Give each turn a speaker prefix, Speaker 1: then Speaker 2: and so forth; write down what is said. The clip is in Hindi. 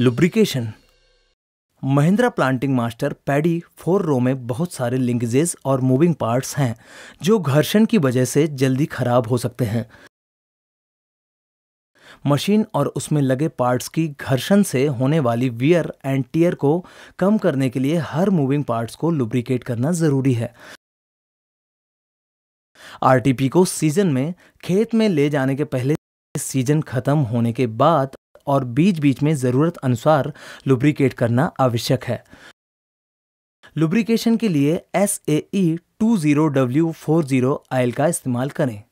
Speaker 1: lubrication Mahindra planting master paddy four row में बहुत सारे लिंकेजेस और मूविंग पार्ट्स हैं जो घर्षण की वजह से जल्दी खराब हो सकते हैं मशीन और उसमें लगे पार्ट्स की घर्षण से होने वाली वियर एंड टीयर को कम करने के लिए हर मूविंग पार्ट्स को लुब्रिकेट करना ज़रूरी है आरटीपी को सीजन में खेत में ले जाने के पहले सीजन खत्म होने के बाद और बीच बीच में ज़रूरत अनुसार लुब्रिकेट करना आवश्यक है लुब्रिकेशन के लिए S A E two zero W four zero oil का इस्तेमाल करें